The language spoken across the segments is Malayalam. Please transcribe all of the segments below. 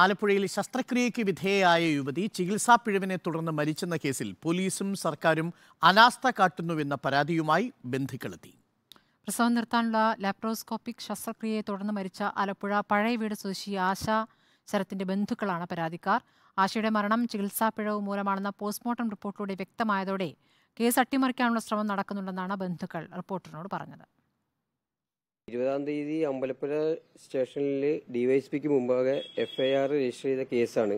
ആലപ്പുഴയിൽ ശസ്ത്രക്രിയയ്ക്ക് വിധേയയായ യുവതി ചികിത്സാ പിഴവിനെ തുടർന്ന് മരിച്ചെന്ന കേസിൽ പോലീസും സർക്കാരും അനാസ്ഥ കാട്ടുന്നുവെന്ന പരാതിയുമായി ബന്ധുക്കളെത്തി പ്രസവം നിർത്താനുള്ള ലാപ്രോസ്കോപ്പിക് ശസ്ത്രക്രിയയെ തുടർന്ന് മരിച്ച ആലപ്പുഴ പഴയ വീട് സ്വദേശി ആശ ശരത്തിന്റെ ബന്ധുക്കളാണ് പരാതിക്കാർ ആശയുടെ മരണം ചികിത്സാ പിഴവ് മൂലമാണെന്ന പോസ്റ്റ്മോർട്ടം റിപ്പോർട്ടിലൂടെ വ്യക്തമായതോടെ കേസ് അട്ടിമറിക്കാനുള്ള ശ്രമം നടക്കുന്നുണ്ടെന്നാണ് ബന്ധുക്കൾ റിപ്പോർട്ടറിനോട് പറഞ്ഞത് ഇരുപതാം തീയതി അമ്പലപ്പുഴ സ്റ്റേഷനിൽ ഡിവൈഎസ്പിക്ക് മുമ്പാകെ എഫ്ഐആർ രജിസ്റ്റർ ചെയ്ത കേസാണ്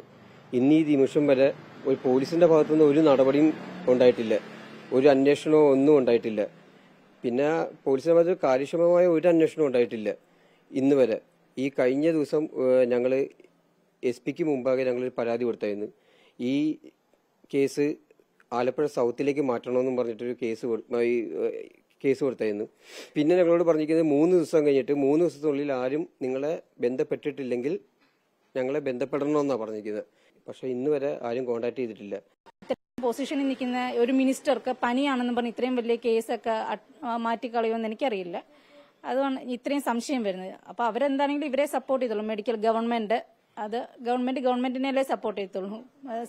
ഇന്ന് ഈ നിമിഷം വരെ ഒരു പോലീസിന്റെ ഭാഗത്തുനിന്ന് ഒരു നടപടിയും ഉണ്ടായിട്ടില്ല ഒരു അന്വേഷണമോ ഒന്നും ഉണ്ടായിട്ടില്ല പിന്നെ പോലീസിന്റെ ഭാഗത്ത് കാര്യക്ഷമമായ ഒരു അന്വേഷണവും ഉണ്ടായിട്ടില്ല ഇന്ന് വരെ ഈ കഴിഞ്ഞ ദിവസം ഞങ്ങൾ എസ് പിക്ക് മുമ്പാകെ ഞങ്ങൾ പരാതി കൊടുത്തായിരുന്നു ഈ കേസ് ആലപ്പുഴ സൗത്തിലേക്ക് മാറ്റണമെന്നും പറഞ്ഞിട്ടൊരു കേസ് കേസ് കൊടുത്തായിരുന്നു പിന്നെ ഞങ്ങളോട് പറഞ്ഞിരിക്കുന്നത് മൂന്ന് ദിവസം കഴിഞ്ഞിട്ട് മൂന്ന് ദിവസത്തിനുള്ളിൽ ആരും നിങ്ങളെ ബന്ധപ്പെട്ടിട്ടില്ലെങ്കിൽ ഞങ്ങളെ ബന്ധപ്പെടണമെന്നാണ് പറഞ്ഞിരിക്കുന്നത് പക്ഷെ ഇന്ന് വരെ ആരും കോണ്ടാക്ട് ചെയ്തിട്ടില്ല പൊസിഷനിൽ നിൽക്കുന്ന ഒരു മിനിസ്റ്റർക്ക് പനിയാണെന്ന് പറഞ്ഞ് ഇത്രയും വലിയ കേസൊക്കെ മാറ്റിക്കളയുമെന്ന് എനിക്കറിയില്ല അതുകൊണ്ട് ഇത്രയും സംശയം വരുന്നത് അപ്പോൾ അവരെന്താണെങ്കിലും ഇവരെ സപ്പോർട്ട് ചെയ്തോളൂ മെഡിക്കൽ ഗവൺമെന്റ് അത് ഗവൺമെന്റ് ഗവൺമെന്റിനെയല്ലേ സപ്പോർട്ട് ചെയ്യത്തുള്ളൂ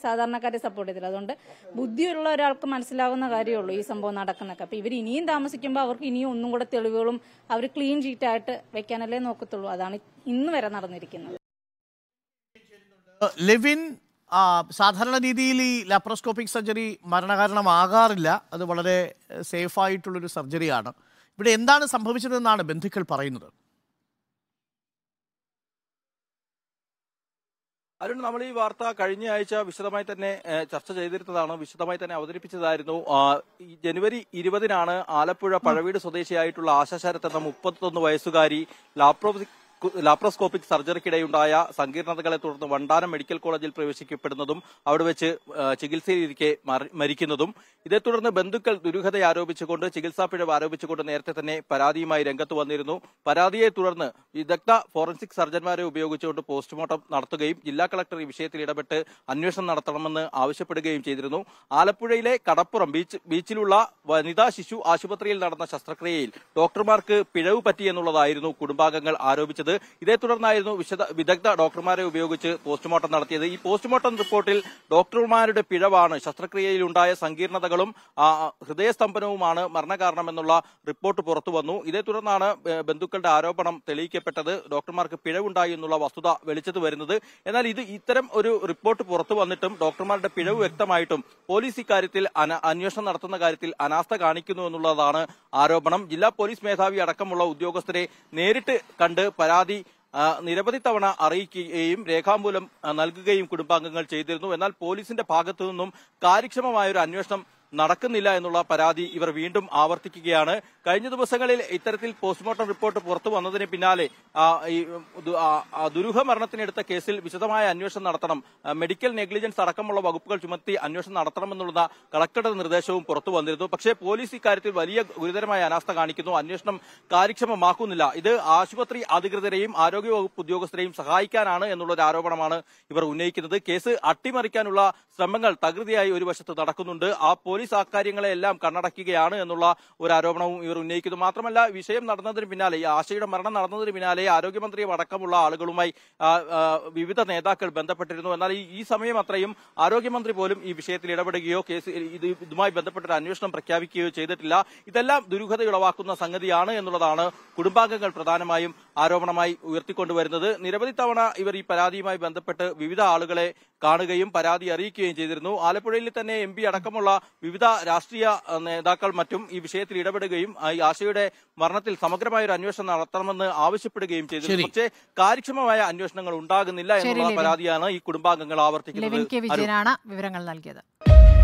സാധാരണക്കാരെ സപ്പോർട്ട് ചെയ്തില്ല അതുകൊണ്ട് ബുദ്ധിയുള്ള ഒരാൾക്ക് മനസ്സിലാവുന്ന കാര്യമുള്ളൂ ഈ സംഭവം നടക്കുന്നൊക്കെ അപ്പൊ ഇവർ ഇനിയും താമസിക്കുമ്പോൾ അവർക്ക് ഇനിയും ഒന്നും കൂടെ തെളിവുകളും അവർ ക്ലീൻ ചീറ്റ് ആയിട്ട് വെക്കാനല്ലേ നോക്കത്തുള്ളൂ അതാണ് ഇന്ന് വരെ നടന്നിരിക്കുന്നത് ലെവിൻ സാധാരണ രീതിയിൽ ഈ ലാപ്രോസ്കോപ്പിക് സർജറി മരണകാരണമാകാറില്ല അത് വളരെ സേഫായിട്ടുള്ളൊരു സർജറിയാണ് ഇവിടെ എന്താണ് സംഭവിച്ചതെന്നാണ് ബന്ധുക്കൾ പറയുന്നത് അരുൺ നമ്മൾ ഈ വാർത്ത കഴിഞ്ഞ ആഴ്ച വിശദമായി തന്നെ ചർച്ച ചെയ്തിരുന്നതാണ് വിശദമായി തന്നെ അവതരിപ്പിച്ചതായിരുന്നു ജനുവരി ഇരുപതിനാണ് ആലപ്പുഴ പഴവീട് സ്വദേശിയായിട്ടുള്ള ആശാശരത്ത് എന്ന മുപ്പത്തൊന്ന് വയസ്സുകാരി ലാപ്ടോപ്പ് ലാപ്രോസ്കോപ്പിക് സർജറിക്കിടെയുണ്ടായ സങ്കീർണതകളെ തുടർന്ന് വണ്ടാനം മെഡിക്കൽ കോളേജിൽ പ്രവേശിക്കപ്പെടുന്നതും അവിടെ വെച്ച് ചികിത്സയിലിരിക്കെ മരിക്കുന്നതും ഇതേ തുടർന്ന് ബന്ധുക്കൾ ദുരൂഹത ആരോപിച്ചുകൊണ്ട് ചികിത്സാ പിഴവ് ആരോപിച്ചുകൊണ്ട് നേരത്തെ തന്നെ പരാതിയുമായി രംഗത്ത് വന്നിരുന്നു പരാതിയെ തുടർന്ന് വിദഗ്ധ ഫോറൻസിക് സർജന്മാരെ ഉപയോഗിച്ചുകൊണ്ട് പോസ്റ്റ്മോർട്ടം നടത്തുകയും ജില്ലാ കളക്ടർ ഈ വിഷയത്തിൽ ഇടപെട്ട് അന്വേഷണം നടത്തണമെന്ന് ആവശ്യപ്പെടുകയും ചെയ്തിരുന്നു ആലപ്പുഴയിലെ കടപ്പുറം ബീച്ച് ബീച്ചിലുള്ള വനിതാ ശിശു ആശുപത്രിയിൽ നടന്ന ശസ്ത്രക്രിയയിൽ ഡോക്ടർമാർക്ക് പിഴവ് പറ്റിയെന്നുള്ളതായിരുന്നു കുടുംബാംഗങ്ങൾ ആരോപിച്ചത് ഇതേ തുടർന്നായിരുന്നു വിശദ വിദഗ്ധ ഡോക്ടർമാരെ ഉപയോഗിച്ച് പോസ്റ്റ്മോർട്ടം നടത്തിയത് ഈ പോസ്റ്റ്മോർട്ടം റിപ്പോർട്ടിൽ ഡോക്ടർമാരുടെ പിഴവാണ് ശസ്ത്രക്രിയയിലുണ്ടായ സങ്കീർണതകളും ഹൃദയസ്തംഭനവുമാണ് മരണകാരണമെന്നുള്ള റിപ്പോർട്ട് പുറത്തു വന്നു ഇതേ തുടർന്നാണ് ബന്ധുക്കളുടെ ആരോപണം തെളിയിക്കപ്പെട്ടത് ഡോക്ടർമാർക്ക് പിഴവുണ്ടായി എന്നുള്ള വസ്തുത വെളിച്ചത്ത് വരുന്നത് എന്നാൽ ഇത് ഇത്തരം ഒരു റിപ്പോർട്ട് പുറത്തു വന്നിട്ടും ഡോക്ടർമാരുടെ പിഴവ് വ്യക്തമായിട്ടും പോലീസ് ഇക്കാര്യത്തിൽ അന്വേഷണം നടത്തുന്ന കാര്യത്തിൽ അനാസ്ഥ കാണിക്കുന്നു എന്നുള്ളതാണ് ആരോപണം ജില്ലാ പോലീസ് മേധാവി അടക്കമുള്ള ഉദ്യോഗസ്ഥരെ നേരിട്ട് കണ്ട് പരാതി പരാതി നിരവധി തവണ അറിയിക്കുകയും രേഖാമൂലം നൽകുകയും കുടുംബാംഗങ്ങൾ ചെയ്തിരുന്നു എന്നാൽ പോലീസിന്റെ ഭാഗത്തു നിന്നും കാര്യക്ഷമമായ ഒരു അന്വേഷണം നടക്കുന്നില്ല എന്നുള്ള പരാതി ഇവർ വീണ്ടും ആവർത്തിക്കുകയാണ് കഴിഞ്ഞ ദിവസങ്ങളിൽ ഇത്തരത്തിൽ പോസ്റ്റ്മോർട്ടം റിപ്പോർട്ട് പുറത്തു വന്നതിന് പിന്നാലെ ദുരൂഹമരണത്തിനെടുത്ത കേസിൽ വിശദമായ അന്വേഷണം നടത്തണം മെഡിക്കൽ നെഗ്ലിജൻസ് അടക്കമുള്ള വകുപ്പുകൾ ചുമത്തി അന്വേഷണം നടത്തണമെന്നുള്ള കളക്ടറുടെ നിർദ്ദേശവും പുറത്തു വന്നിരുന്നു പക്ഷേ പോലീസ് ഇക്കാര്യത്തിൽ വലിയ ഗുരുതരമായ അനാസ്ഥ കാണിക്കുന്നു അന്വേഷണം കാര്യക്ഷമമാക്കുന്നില്ല ഇത് ആശുപത്രി അധികൃതരെയും ആരോഗ്യവകുപ്പ് ഉദ്യോഗസ്ഥരെയും സഹായിക്കാനാണ് എന്നുള്ളൊരു ആരോപണമാണ് ഇവർ ഉന്നയിക്കുന്നത് കേസ് അട്ടിമറിക്കാനുള്ള ശ്രമങ്ങൾ തകൃതിയായി ഒരു വശത്ത് നടക്കുന്നുണ്ട് ആ പോലീസ് പോലീസ് അക്കാര്യങ്ങളെല്ലാം കണ്ണടക്കുകയാണ് എന്നുള്ള ഒരു ആരോപണവും ഇവർ ഉന്നയിക്കുന്നു മാത്രമല്ല വിഷയം നടന്നതിന് പിന്നാലെ ഈ ആശയുടെ മരണം നടന്നതിന് പിന്നാലെ ആരോഗ്യമന്ത്രിയും അടക്കമുള്ള ആളുകളുമായി വിവിധ നേതാക്കൾ ബന്ധപ്പെട്ടിരുന്നു എന്നാൽ ഈ സമയം അത്രയും ആരോഗ്യമന്ത്രി പോലും ഈ വിഷയത്തിൽ ഇടപെടുകയോ കേസ് ഇതുമായി ബന്ധപ്പെട്ട അന്വേഷണം പ്രഖ്യാപിക്കുകയോ ചെയ്തിട്ടില്ല ഇതെല്ലാം ദുരൂഹതയുളവാക്കുന്ന സംഗതിയാണ് എന്നുള്ളതാണ് കുടുംബാംഗങ്ങൾ പ്രധാനമായും ആരോപണമായി ഉയർത്തിക്കൊണ്ടുവരുന്നത് നിരവധി തവണ ഇവർ ഈ പരാതിയുമായി ബന്ധപ്പെട്ട് വിവിധ ആളുകളെ കാണുകയും പരാതി അറിയിക്കുകയും ചെയ്തിരുന്നു ആലപ്പുഴയിൽ തന്നെ എം അടക്കമുള്ള വിവിധ രാഷ്ട്രീയ നേതാക്കൾ മറ്റും ഈ വിഷയത്തിൽ ഇടപെടുകയും ഈ ആശയുടെ മരണത്തിൽ സമഗ്രമായ ഒരു അന്വേഷണം നടത്തണമെന്ന് ആവശ്യപ്പെടുകയും ചെയ്തിരുന്നു പക്ഷേ കാര്യക്ഷമമായ അന്വേഷണങ്ങൾ ഉണ്ടാകുന്നില്ല എന്നുള്ള പരാതിയാണ് ഈ കുടുംബാംഗങ്ങൾ ആവർത്തിക്കുന്നത് വിവരങ്ങൾ നൽകിയത്